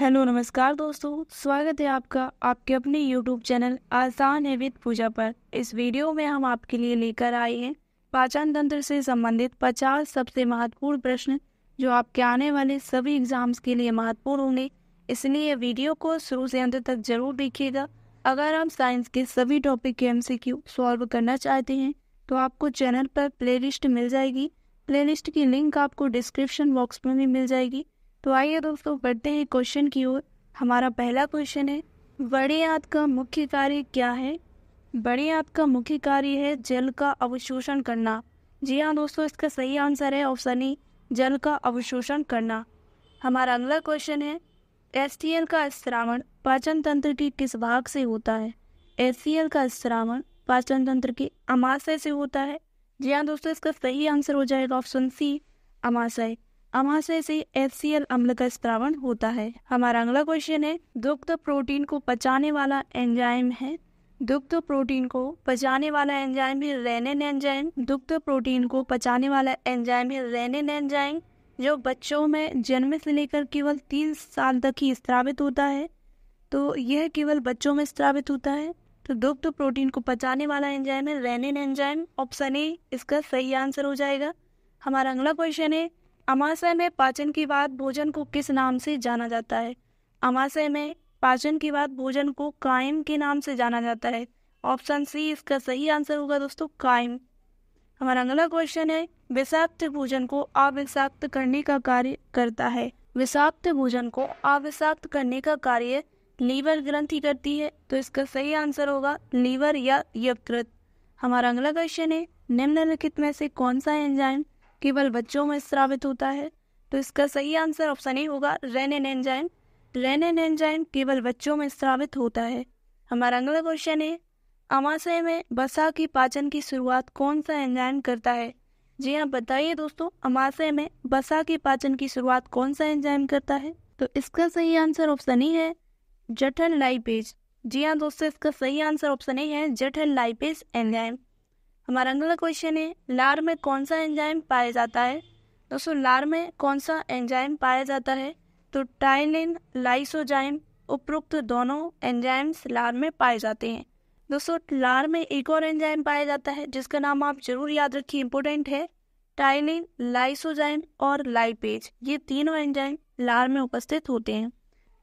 hello नमस्कार दोस्तों स्वागत है आपका आपके अपने यूट्यूब चैनल आसान है विद पूजा पर इस वीडियो में हम आपके लिए लेकर आए हैं पाचन तंत्र से संबंधित 50 सबसे महत्वपूर्ण प्रश्न जो आपके आने वाले सभी एग्जाम्स के लिए महत्वपूर्ण होंगे इसलिए वीडियो को शुरू से अंत तक जरूर देखिएगा अगर आप साइंस के सभी टॉपिक के एम सॉल्व करना चाहते हैं तो आपको चैनल पर प्लेलिस्ट मिल जाएगी प्लेलिस्ट की लिंक आपको डिस्क्रिप्शन बॉक्स में भी मिल जाएगी तो आइए दोस्तों बढ़ते हैं क्वेश्चन की ओर हमारा पहला क्वेश्चन है बड़े आंत का मुख्य कार्य क्या है बड़े आंत का मुख्य कार्य है जल का अवशोषण करना जी हाँ दोस्तों इसका सही आंसर है ऑप्शन ई जल का अवशोषण करना हमारा अगला क्वेश्चन है एस का श्रावण पाचन तंत्र के किस भाग से होता है एस का स्त्रावण पाचन तंत्र के अमाशय से होता है जी हाँ दोस्तों इसका सही आंसर हो जाएगा ऑप्शन सी अमाशय अमाशय से एफ अम्ल का स्त्रावण होता है हमारा अगला क्वेश्चन है दुग्ध प्रोटीन को पचाने वाला एंजाइम है दुग्ध प्रोटीन को पचाने वाला एंजाइम है रेनिन एंजाइम दुग्ध प्रोटीन को पचाने वाला एंजाइम है रेनिन एंजाइम जो बच्चों में जन्म से लेकर केवल तीन साल तक ही स्त्रावित होता है तो यह केवल बच्चों में स्त्रावित होता है तो दुग्ध प्रोटीन को पचाने वाला एंजाइम है रेनिन एंजाइम ऑप्शन ए इसका सही आंसर हो जाएगा हमारा अगला क्वेश्चन है अमाशय में पाचन के बाद भोजन को किस नाम से जाना जाता है अमाशय में पाचन के बाद भोजन को कायम के नाम से जाना जाता है ऑप्शन सी इसका सही आंसर होगा दोस्तों कायम हमारा अगला क्वेश्चन है विषाक्त भोजन को अविषाक्त करने का कार्य करता है विषाक्त भोजन को अविषाक्त करने का कार्य लीवर ग्रंथि करती है तो इसका सही आंसर होगा लीवर या यकृत हमारा अगला क्वेश्चन है निम्नलिखित में से कौन सा एंजाइम केवल बच्चों में स्रावित होता है तो इसका सही आंसर ऑप्शन ए होगा रेन रेनेन एंजाइम एन एंजाइम केवल बच्चों में स्रावित होता है हमारा अगला क्वेश्चन है अमाशय में बसा की पाचन की शुरुआत कौन सा एंजाइम करता है जी हाँ बताइए दोस्तों अमाशय में बसा की पाचन की शुरुआत कौन सा एंजाइम करता है तो इसका सही आंसर ऑप्शन ही है जठन लाइपेज जी हाँ दोस्तों इसका सही आंसर ऑप्शन ही है जठन लाइपेज एंजाइम हमारा अगला क्वेश्चन है लार में कौन सा एंजाइम पाया जाता है दोस्तों लार में कौन सा एंजाइम पाया जाता है तो टाइलिन लाइसोजाइम उपरोक्त दोनों एंजाइम्स लार में पाए जाते हैं दोस्तों लार में एक और एंजाइम पाया जाता है जिसका नाम आप जरूर याद रखिए इम्पोर्टेंट है टाइलिन लाइसोजाइम और लाइपेज ये तीनों एंजाइम लार में उपस्थित होते हैं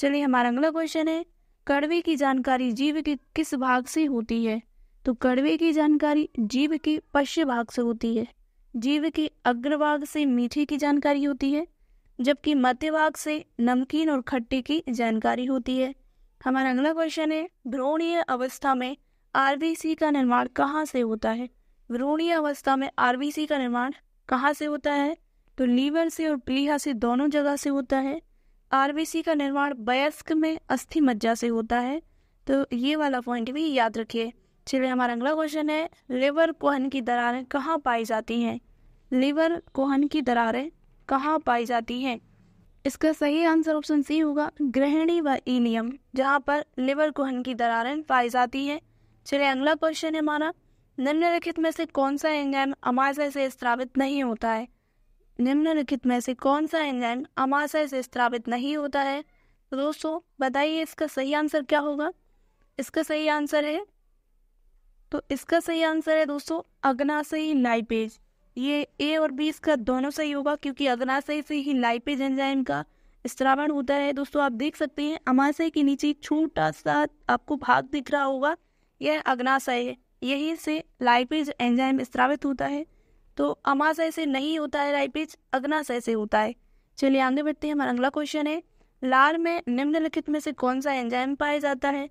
चलिए हमारा अगला क्वेश्चन है कड़वे की जानकारी जीव के किस भाग से होती है तो कड़वे की जानकारी जीव के पश्य भाग से होती है जीव के अग्रभाग से मीठे की जानकारी होती है जबकि मध्य भाग से नमकीन और खट्टे की जानकारी होती है हमारा अगला क्वेश्चन है भ्रूणीय अवस्था में आरबीसी का निर्माण कहाँ से होता है भ्रूणीय अवस्था में आरबीसी का निर्माण कहाँ से होता है तो लीवर से और प्लीहा से दोनों जगह से होता है आरबीसी का निर्माण वयस्क में अस्थि मज्जा से होता है तो ये वाला पॉइंट भी याद रखिए चलिए हमारा अगला क्वेश्चन है लिवर कोहन की दरारें कहाँ पाई जाती हैं लिवर कोहन की दरारें कहाँ पाई जाती हैं इसका सही आंसर ऑप्शन सी होगा ग्रहणी व इलियम जहाँ पर लिवर कोहन की दरारें पाई जाती हैं चलिए अगला क्वेश्चन है हमारा निम्नलिखित में से कौन सा एंजाइम अमाशय से स्त्रावित नहीं होता है निम्नलिखित में से कौन सा एंजाइम अमाशय से स्त्रावित नहीं होता है दोस्तों बताइए इसका सही आंसर क्या होगा इसका सही आंसर है तो इसका सही आंसर है दोस्तों अग्नाशयी लाइपेज ये ए और बी इसका दोनों सही होगा क्योंकि अग्नाशय से ही लाइपेज एंजाइम का स्त्रावण होता है दोस्तों आप देख सकते हैं अमाशय के नीचे छोटा सा आपको भाग दिख रहा होगा यह अग्नाशय है यही से लाइपेज एंजाइम स्त्रावित होता है तो अमाशय से नहीं होता है लाइपेज अग्नाशय से होता है चलिए आगे बढ़ते हैं हमारा अगला क्वेश्चन है लार में निम्नलिखित में से कौन सा एंजाइम पाया जाता है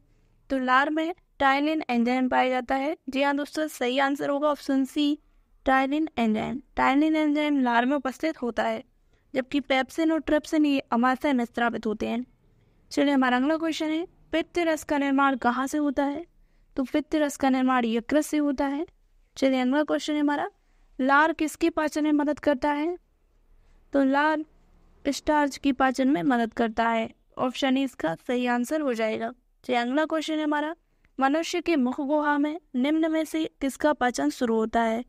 तो लार में टाइलिन एंजाइम पाया जाता है जी हाँ दोस्तों सही आंसर होगा option C ptyalin enzyme ptyalin enzyme लार में उपस्थित होता है जबकि पेप्सिन और ट्रिप्सिन ये अमाशय में होते हैं चलिए हमारा अगला क्वेश्चन है पित्त रस का निर्माण कहाँ से होता है तो पित्त रस का निर्माण यकृत से होता है चलिए अगला क्वेश्चन है हमारा लार किसके पाचन में मदद करता है तो लार स्टार्च की पाचन में मदद करता है ऑप्शन ए इसका सही आंसर हो जाएगा चलिए अगला क्वेश्चन है हमारा मनुष्य के मुख गुहा में निम्न में से किसका पाचन शुरू होता है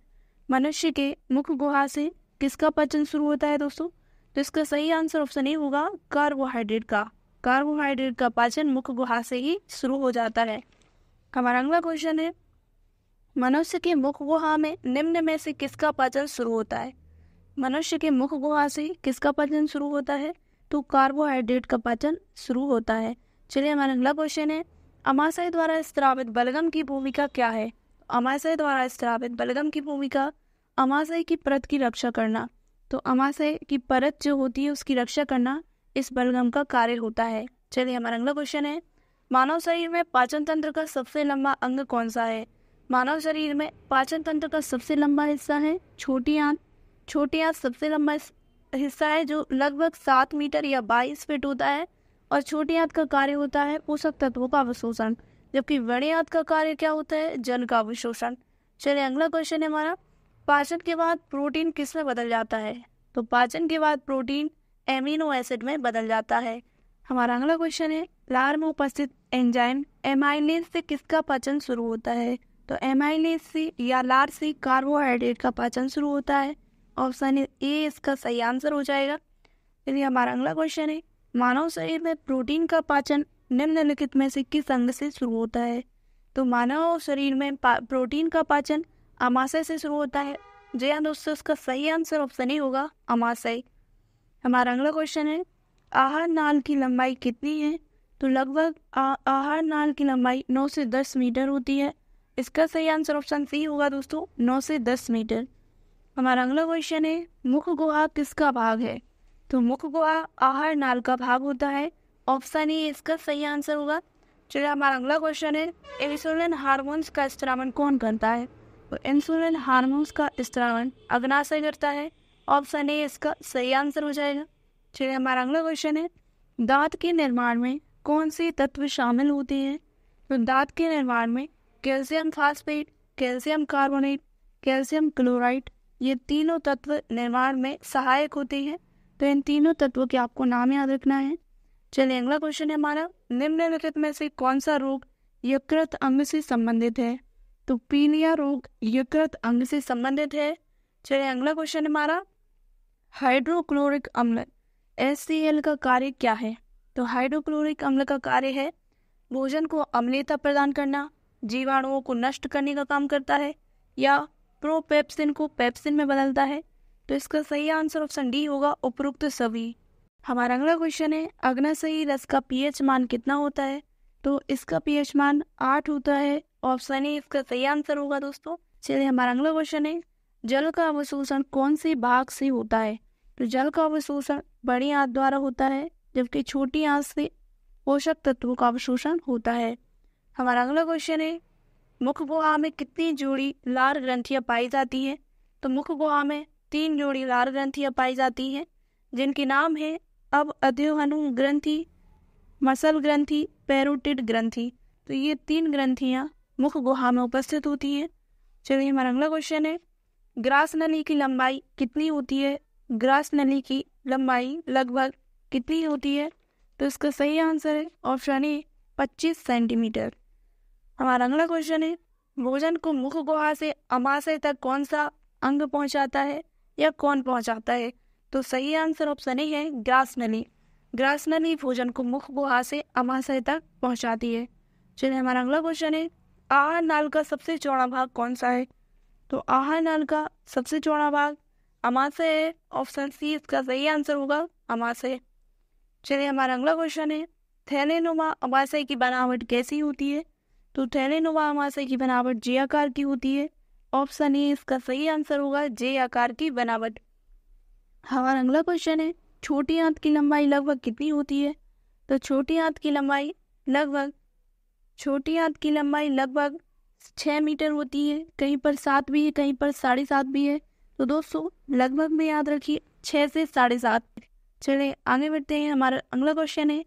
मनुष्य के मुख गुहा से किसका पाचन शुरू होता है दोस्तों तो इसका सही आंसर ऑप्शन ए होगा कार्बोहाइड्रेट का कार्बोहाइड्रेट का पाचन मुख गुहा से ही शुरू हो जाता है हमारा अगला क्वेश्चन है मनुष्य के मुख गुहा में निम्न में से किसका पाचन शुरू होता है मनुष्य के मुख गुहा से किसका पाचन शुरू होता है तो कार्बोहाइड्रेट का पाचन शुरू होता है चलिए हमारा अगला क्वेश्चन है अमाशय द्वारा स्त्रावित बलगम की भूमिका क्या है अमाशय द्वारा स्त्रावित बलगम की भूमिका अमाशय की परत की रक्षा करना तो अमाशय की परत जो होती है उसकी रक्षा करना इस बलगम का कार्य होता है चलिए हमारा अगला क्वेश्चन है मानव शरीर में पाचन तंत्र का सबसे लंबा अंग कौन सा है मानव शरीर में पाचन तंत्र का सबसे लंबा हिस्सा है छोटी आंत छोटी आंत सबसे लंबा हिस्सा है जो लगभग सात मीटर या बाईस फीट होता है और छोटे हाथ का कार्य होता है पोषक तत्वों का अवशोषण जबकि बड़े हाथ का कार्य क्या होता है जल का अवशोषण चलिए अगला क्वेश्चन है हमारा पाचन के बाद प्रोटीन किस में बदल जाता है तो पाचन के बाद प्रोटीन एमिनो एसिड में बदल जाता है हमारा अगला क्वेश्चन है लार में उपस्थित एंजाइम एमाइलेज से किसका पाचन शुरू होता है तो एमाइलेज से या लार से कार्बोहाइड्रेट का पाचन शुरू होता है ऑप्शन ए इसका सही आंसर हो जाएगा चलिए हमारा अगला क्वेश्चन है मानव शरीर में प्रोटीन का पाचन निम्नलिखित में से किस अंग से शुरू होता है तो मानव शरीर में प्रोटीन का पाचन अमाशय से शुरू होता है जी हाँ दोस्तों इसका सही आंसर ऑप्शन ही होगा अमाशय हमारा अगला क्वेश्चन है आहार नाल की लंबाई कितनी है तो लगभग आहार नाल की लंबाई 9 से 10 मीटर होती है इसका सही आंसर ऑप्शन सी होगा दोस्तों 9 से 10 मीटर हमारा अगला क्वेश्चन है मुख गुहा किसका भाग है तो मुख गुहा आहार नाल का भाग होता है ऑप्शन ही इसका सही आंसर होगा चलिए हमारा अगला क्वेश्चन है इंसुलिन हार्मोन्स का स्त्रावण कौन करता है तो इंसुलिन हार्मोन्स का स्त्रावण अग्नाशय करता है ऑप्शन ए इसका सही आंसर हो जाएगा चलिए हमारा अगला क्वेश्चन है दांत के निर्माण में कौन से तत्व शामिल होते हैं तो दांत के निर्माण में calcium phosphate calcium carbonate calcium chloride ये तीनों तत्व निर्माण में सहायक होते हैं तो इन तीनों तत्वों के आपको नाम याद रखना है चलिए अगला क्वेश्चन है हमारा निम्नलिखित में से कौन सा रोग यकृत अंग से संबंधित है तो पीलिया रोग यकृत अंग से संबंधित है चलिए अगला क्वेश्चन हमारा हाइड्रोक्लोरिक अम्ल एस का कार्य क्या है तो हाइड्रोक्लोरिक अम्ल का कार्य है भोजन को अम्लीयता प्रदान करना जीवाणुओं को नष्ट करने का काम करता है या प्रोपेप्सिन को पेप्सिन में बदलता है तो इसका सही आंसर ऑप्शन डी होगा उपरोक्त सभी हमारा अगला क्वेश्चन है अग्नाशयी रस का पीएच मान कितना होता है तो इसका पीएच मान आठ होता है ऑप्शन ए इसका सही आंसर होगा दोस्तों चलिए हमारा अगला क्वेश्चन है जल का अवशोषण कौन से भाग से होता है तो जल का अवशोषण बड़ी आंत द्वारा होता है जबकि छोटी आंत से पोषक तत्वों का अवशोषण होता है हमारा अगला क्वेश्चन है मुख गुहा में कितनी जोड़ी लार ग्रंथियां पाई जाती है तो मुख गुहा में तीन जोड़ी ग्रंथियाँ पाई जाती हैं जिनके नाम है अब अध्योहनु ग्रंथि मसल ग्रंथि पैरोटिड ग्रंथि तो ये तीन ग्रंथियाँ मुख गुहा में उपस्थित होती हैं चलिए हमारा अगला क्वेश्चन है ग्रास नली की लंबाई कितनी होती है ग्रास नली की लंबाई लगभग कितनी होती है तो इसका सही आंसर है ऑप्शन ए 25 सेंटीमीटर हमारा अगला क्वेश्चन है भोजन को मुख गुहा से अमाशय तक कौन सा अंग पहुंचाता है या कौन पहुंचाता है तो सही आंसर ऑप्शन ए है ग्रास नली ग्रास नली भोजन को मुख गुहा से अमाशय तक पहुंचाती है चलिए हमारा अगला क्वेश्चन है आहार नाल का सबसे चौड़ा भाग कौन सा है तो आहार नाल का सबसे चौड़ा भाग अमाशय है ऑप्शन सी इसका सही आंसर होगा अमाशय चलिए हमारा अगला क्वेश्चन है थैले नुमा अमाशय की बनावट कैसी होती है तो थैले नुमा अमाशय की बनावट जियाकार की होती है ऑप्शन ए इसका सही आंसर होगा जे आकार की बनावट हमारा अगला क्वेश्चन है छोटी आंत की लंबाई लगभग कितनी होती है तो छोटी आंत की लंबाई लगभग छोटी आंत की लंबाई लगभग छः मीटर होती है कहीं पर सात भी है कहीं पर साढ़े सात भी है तो दोस्तों लगभग में याद रखिए छः से साढ़े सात चले आगे बढ़ते हैं हमारा अगला क्वेश्चन है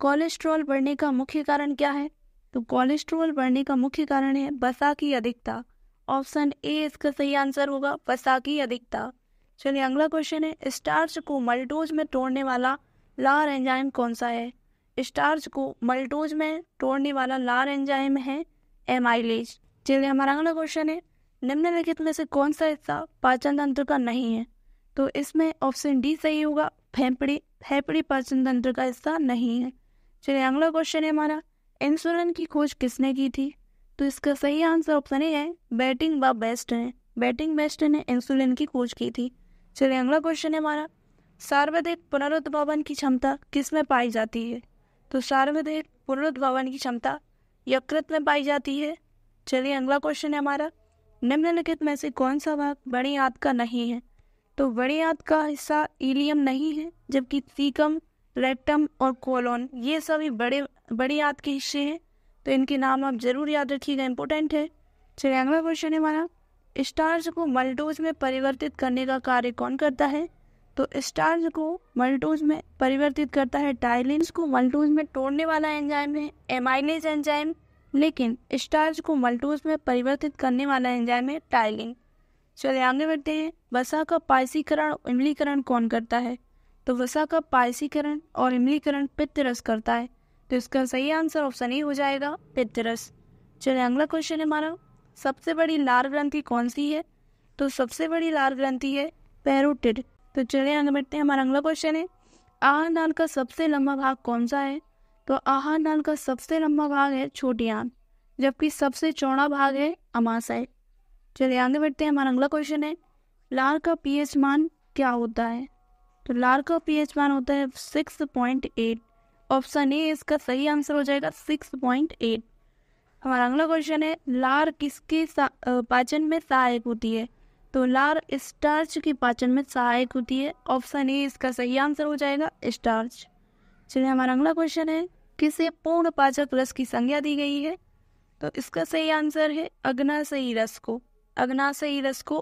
कोलेस्ट्रॉल बढ़ने का मुख्य कारण क्या है तो कोलेस्ट्रॉल बढ़ने का मुख्य कारण है बसा की अधिकता ऑप्शन ए इसका सही आंसर होगा की अधिकता चलिए अगला क्वेश्चन है स्टार्च को मल्टोज में तोड़ने वाला लार एंजाइम कौन सा है स्टार्च को मल्टोज में तोड़ने वाला लार एंजाइम है एमाइलेज चलिए हमारा अगला क्वेश्चन है निम्नलिखित में से कौन सा हिस्सा पाचन तंत्र का नहीं है तो इसमें ऑप्शन डी सही होगा फेफड़ी फेफड़ी पाचन तंत्र का हिस्सा नहीं है चलिए अगला क्वेश्चन है हमारा इंसुलिन की खोज किसने की थी तो इसका सही आंसर ऑप्शन ए है बैटिंग व बेस्ट ने बैटिंग बेस्ट ने इंसुलिन की खोज की थी चलिए अगला क्वेश्चन है हमारा सार्वधिक पुनरुद्भावन की क्षमता किस में पाई जाती है तो सार्वधिक पुनरुद्भावन की क्षमता यकृत में पाई जाती है चलिए अगला क्वेश्चन है हमारा निम्नलिखित में से कौन सा भाग बड़ी आंत का नहीं है तो बड़ी आंत का हिस्सा इलियम नहीं है जबकि सीकम रेक्टम और कोलोन ये सभी बड़े बड़ी आंत के हिस्से हैं तो इनके नाम आप जरूर याद रखिएगा इंपॉर्टेंट है छियानवा क्वेश्चन है हमारा स्टार्स को मल्टोज में परिवर्तित करने का कार्य कौन करता है तो स्टार्स को मल्टोज में परिवर्तित करता है टाइलिन्स को मल्टोज में तोड़ने वाला एंजाइम है एमाइलेज एंजाइम लेकिन स्टार्स को मल्टोज में परिवर्तित करने वाला एंजाइम है टाइलिन चलिए आगे बढ़ते हैं वसा का पायसीकरण इमलीकरण कौन करता है तो वसा का पायसीकरण और इमलीकरण पित्त रस करता है तो इसका सही आंसर ऑप्शन ए हो जाएगा पितरस चलिए अगला क्वेश्चन है हमारा सबसे बड़ी लार ग्रंथि कौन सी है तो सबसे बड़ी लार ग्रंथि है पैरोटिड तो चलिए आगे बढ़ते हैं हमारा अगला क्वेश्चन है आहार नाल का सबसे लंबा भाग कौन सा है तो आहार नाल का सबसे लंबा भाग है छोटी आंत जबकि सबसे चौड़ा भाग है अमाशय चलिए आगे बढ़ते हैं हमारा अगला क्वेश्चन है लार का पीएच मान क्या होता है तो लार का पीएच मान होता है six point eight option A इसका सही आंसर हो जाएगा सिक्स पॉइंट एट हमारा अगला क्वेश्चन है लार किसके पाचन में सहायक होती है तो लार स्टार्च के पाचन में सहायक होती है ऑप्शन ए इसका सही आंसर हो जाएगा स्टार्च चलिए हमारा अगला क्वेश्चन है किसे पूर्ण पाचक रस की संज्ञा दी गई है तो इसका सही आंसर है अग्नाशयी रस को अग्नाशयी रस को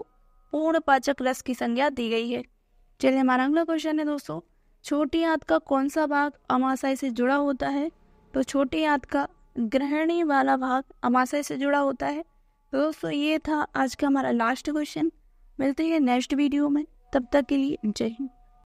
पूर्ण पाचक रस की संज्ञा दी गई है चलिए हमारा अगला क्वेश्चन है दोस्तों छोटी याद का कौन सा भाग अमाशय से जुड़ा होता है तो छोटी याद का ग्रहणी वाला भाग अमाशय से जुड़ा होता है तो दोस्तों ये था आज का हमारा लास्ट क्वेश्चन मिलते हैं नेक्स्ट वीडियो में तब तक के लिए जय हिंद